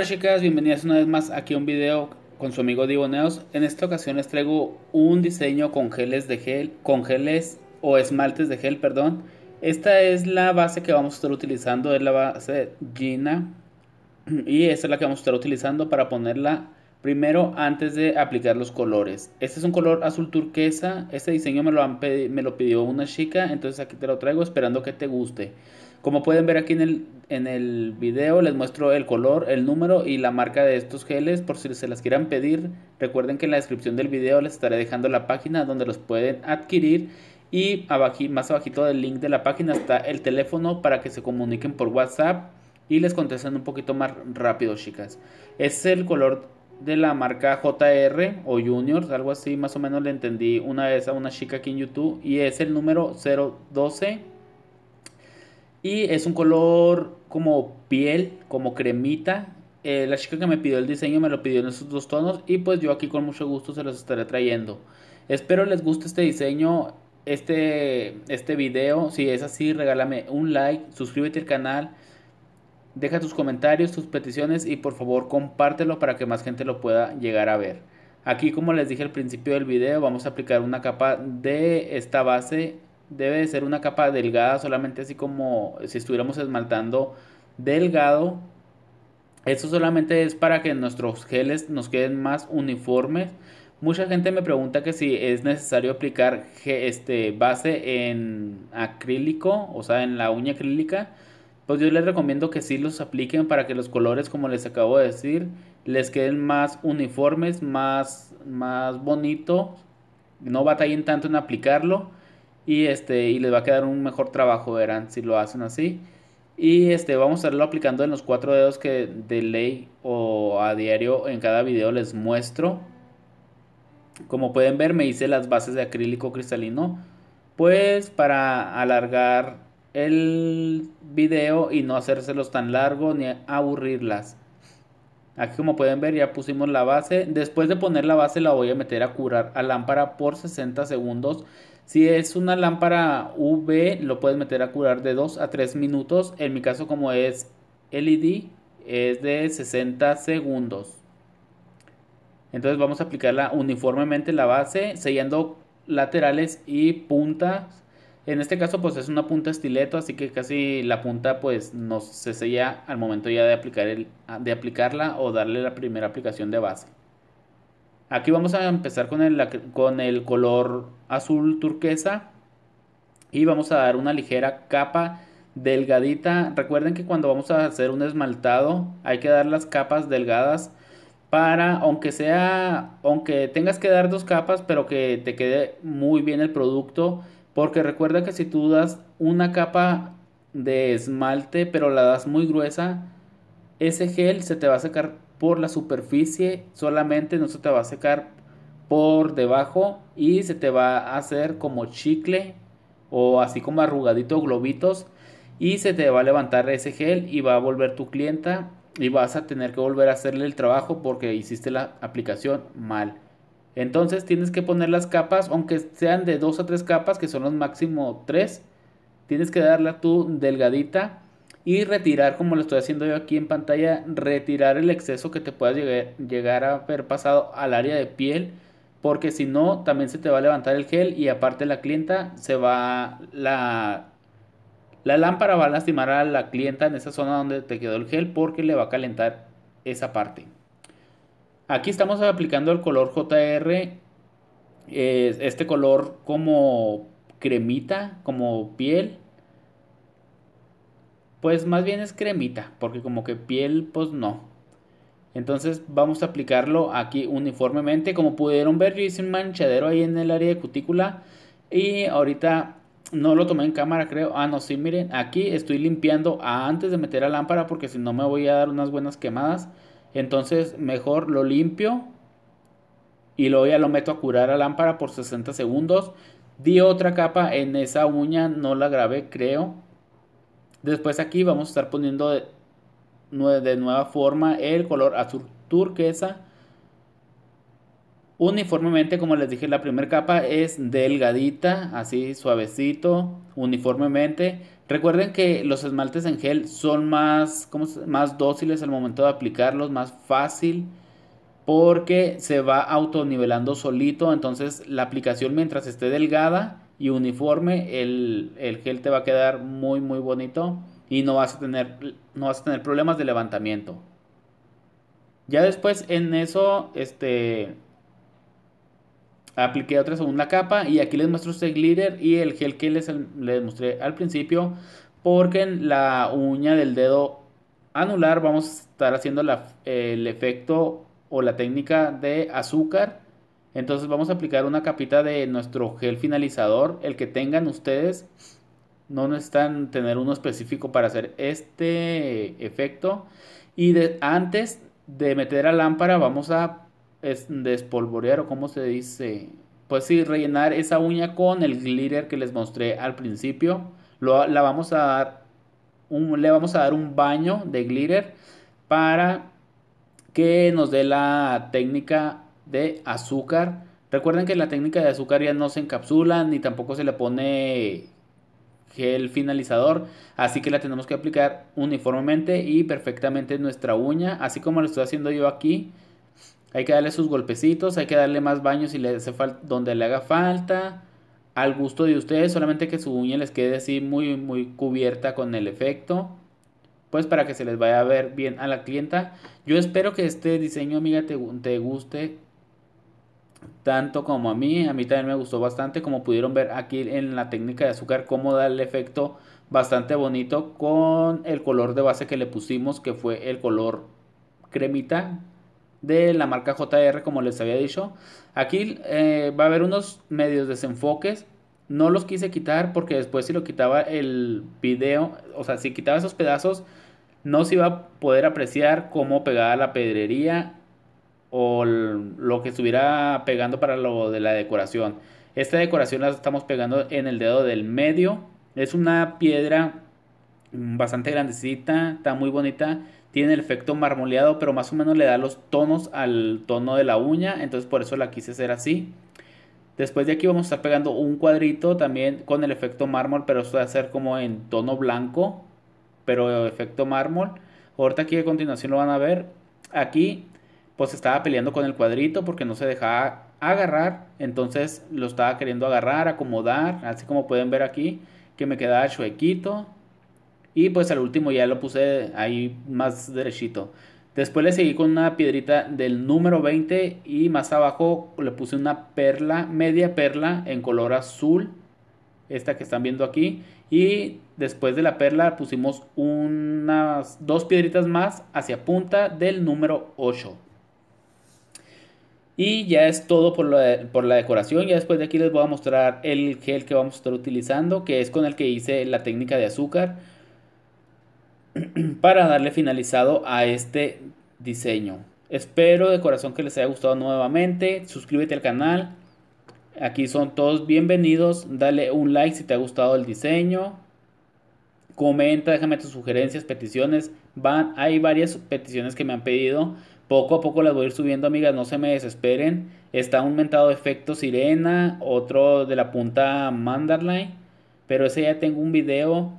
Hola chicas, bienvenidas una vez más aquí a un video con su amigo Diboneos. En esta ocasión les traigo un diseño con geles de gel, con geles o esmaltes de gel, perdón. Esta es la base que vamos a estar utilizando, es la base Gina. Y esta es la que vamos a estar utilizando para ponerla primero antes de aplicar los colores. Este es un color azul turquesa, este diseño me lo, me lo pidió una chica, entonces aquí te lo traigo esperando que te guste. Como pueden ver aquí en el, en el video les muestro el color, el número y la marca de estos geles por si se las quieran pedir. Recuerden que en la descripción del video les estaré dejando la página donde los pueden adquirir y más abajito del link de la página está el teléfono para que se comuniquen por WhatsApp y les contesten un poquito más rápido chicas. es el color de la marca JR o Juniors, algo así más o menos le entendí una vez a una chica aquí en YouTube y es el número 012. Y es un color como piel, como cremita. Eh, la chica que me pidió el diseño me lo pidió en esos dos tonos y pues yo aquí con mucho gusto se los estaré trayendo. Espero les guste este diseño, este, este video. Si es así, regálame un like, suscríbete al canal, deja tus comentarios, tus peticiones y por favor compártelo para que más gente lo pueda llegar a ver. Aquí como les dije al principio del video vamos a aplicar una capa de esta base debe de ser una capa delgada, solamente así como si estuviéramos esmaltando delgado. eso solamente es para que nuestros geles nos queden más uniformes. Mucha gente me pregunta que si es necesario aplicar este base en acrílico, o sea, en la uña acrílica. Pues yo les recomiendo que sí los apliquen para que los colores, como les acabo de decir, les queden más uniformes, más, más bonito. No batallen tanto en aplicarlo y este y les va a quedar un mejor trabajo verán si lo hacen así y este vamos a estarlo aplicando en los cuatro dedos que de ley o a diario en cada video les muestro como pueden ver me hice las bases de acrílico cristalino pues para alargar el video y no hacérselos tan largo ni aburrirlas Aquí como pueden ver ya pusimos la base. Después de poner la base la voy a meter a curar a lámpara por 60 segundos si es una lámpara UV, lo puedes meter a curar de 2 a 3 minutos. En mi caso, como es LED, es de 60 segundos. Entonces vamos a aplicarla uniformemente la base, sellando laterales y puntas. En este caso pues es una punta estileto, así que casi la punta pues no se sella al momento ya de, aplicar el, de aplicarla o darle la primera aplicación de base. Aquí vamos a empezar con el, con el color azul turquesa y vamos a dar una ligera capa delgadita. Recuerden que cuando vamos a hacer un esmaltado hay que dar las capas delgadas para, aunque sea, aunque tengas que dar dos capas, pero que te quede muy bien el producto. Porque recuerda que si tú das una capa de esmalte, pero la das muy gruesa, ese gel se te va a sacar por la superficie, solamente no se te va a secar por debajo y se te va a hacer como chicle o así como arrugadito globitos y se te va a levantar ese gel y va a volver tu clienta y vas a tener que volver a hacerle el trabajo porque hiciste la aplicación mal. Entonces tienes que poner las capas, aunque sean de dos a tres capas, que son los máximo tres, tienes que darla tú delgadita y retirar, como lo estoy haciendo yo aquí en pantalla, retirar el exceso que te pueda llegar, a haber pasado al área de piel, porque si no, también se te va a levantar el gel y aparte la clienta se va, la, la lámpara va a lastimar a la clienta en esa zona donde te quedó el gel porque le va a calentar esa parte. Aquí estamos aplicando el color JR, este color como cremita, como piel pues más bien es cremita, porque como que piel, pues no. Entonces vamos a aplicarlo aquí uniformemente. Como pudieron ver, yo hice un manchadero ahí en el área de cutícula. Y ahorita no lo tomé en cámara, creo. Ah, no, sí, miren. Aquí estoy limpiando antes de meter la lámpara porque si no me voy a dar unas buenas quemadas. Entonces mejor lo limpio y luego ya lo meto a curar a lámpara por 60 segundos. Di otra capa en esa uña, no la grabé, creo. Después aquí vamos a estar poniendo de, nueva forma el color azul turquesa. Uniformemente, como les dije, la primera capa es delgadita, así suavecito, uniformemente. Recuerden que los esmaltes en gel son más, más dóciles al momento de aplicarlos, más fácil, porque se va autonivelando solito. Entonces la aplicación mientras esté delgada y uniforme, el, el gel te va a quedar muy muy bonito y no vas a tener, no a tener problemas de levantamiento. Ya después en eso, este, apliqué otra segunda capa y aquí les muestro este glitter y el gel que les, les mostré al principio, porque en la uña del dedo anular vamos a estar haciendo el efecto o la técnica de azúcar entonces vamos a aplicar una capita de nuestro gel finalizador, el que tengan ustedes. No necesitan tener uno específico para hacer este efecto. Y antes de meter la lámpara vamos a despolvorear o como se dice. Pues sí, rellenar esa uña con el glitter que les mostré al principio. la vamos a le vamos a dar un baño de glitter para que nos dé la técnica de azúcar. Recuerden que la técnica de azúcar ya no se encapsula ni tampoco se le pone gel finalizador, así que la tenemos que aplicar uniformemente y perfectamente nuestra uña, así como lo estoy haciendo yo aquí. Hay que darle sus golpecitos, hay que darle más baños si le hace donde le haga falta, al gusto de ustedes, solamente que su uña les quede así muy muy cubierta con el efecto, pues para que se les vaya a ver bien a la clienta. Yo espero que este diseño, amiga, te guste tanto como a mí, a mí también me gustó bastante, como pudieron ver aquí en la técnica de azúcar, cómo da el efecto bastante bonito con el color de base que le pusimos, que fue el color cremita de la marca JR, como les había dicho. Aquí eh, va a haber unos medios desenfoques, no los quise quitar porque después si lo quitaba el video, o sea, si quitaba esos pedazos, no se iba a poder apreciar cómo pegaba la pedrería o lo que estuviera pegando para lo de la decoración. Esta decoración la estamos pegando en el dedo del medio. Es una piedra bastante grandecita, está muy bonita. Tiene el efecto marmoleado, pero más o menos le da los tonos al tono de la uña. Entonces por eso la quise hacer así. Después de aquí vamos a estar pegando un cuadrito también con el efecto mármol, pero esto va a ser como en tono blanco, pero efecto mármol. Ahorita aquí a continuación lo van a ver. Aquí pues estaba peleando con el cuadrito porque no se dejaba agarrar, entonces lo estaba queriendo agarrar, acomodar, así como pueden ver aquí, que me quedaba chuequito. Y pues al último ya lo puse ahí más derechito. Después le seguí con una piedrita del número 20 y más abajo le puse una perla, media perla en color azul, esta que están viendo aquí. Y después de la perla pusimos unas dos piedritas más hacia punta del número 8. Y ya es todo por la, decoración. Ya después de aquí les voy a mostrar el gel que vamos a estar utilizando, que es con el que hice la técnica de azúcar para darle finalizado a este diseño. Espero de corazón que les haya gustado nuevamente. Suscríbete al canal. Aquí son todos bienvenidos. Dale un like si te ha gustado el diseño. Comenta, déjame tus sugerencias, peticiones Van, hay varias peticiones que me han pedido. Poco a poco las voy a ir subiendo, amigas, no se me desesperen. Está un mentado efecto sirena, otro de la punta Mandarline. Pero ese ya tengo un video.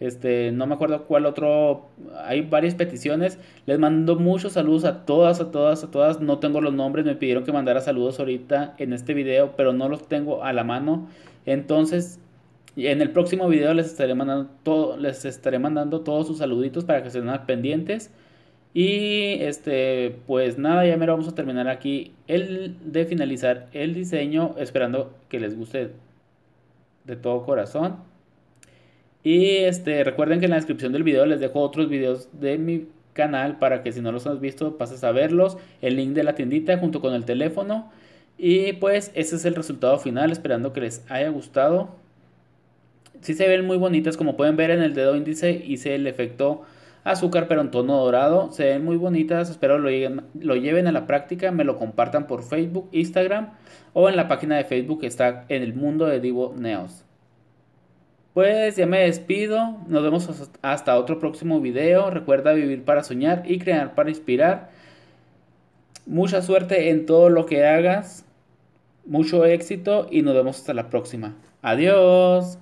Este, no me acuerdo cuál otro. Hay varias peticiones. Les mando muchos saludos a todas, a todas, a todas. No tengo los nombres. Me pidieron que mandara saludos ahorita en este video, pero no los tengo a la mano. Entonces, y en el próximo video les estaré mandando, les estaré mandando todos sus saluditos para que estén pendientes. Y este, pues nada, ya mero vamos a terminar aquí el de finalizar el diseño, esperando que les guste de todo corazón. Y este, recuerden que en la descripción del video les dejo otros videos de mi canal para que si no los has visto pases a verlos, el link de la tiendita junto con el teléfono. Y pues ese es el resultado final, esperando que les haya gustado. Sí se ven muy bonitas, como pueden ver en el dedo índice hice el efecto azúcar pero en tono dorado. Se ven muy bonitas, espero lo, lo lleven a la práctica, me lo compartan por Facebook, Instagram o en la página de Facebook que está en el mundo de Divo Neos. Pues ya me despido, nos vemos hasta otro próximo video. Recuerda vivir para soñar y crear para inspirar. Mucha suerte en todo lo que hagas, mucho éxito y nos vemos hasta la próxima. Adiós.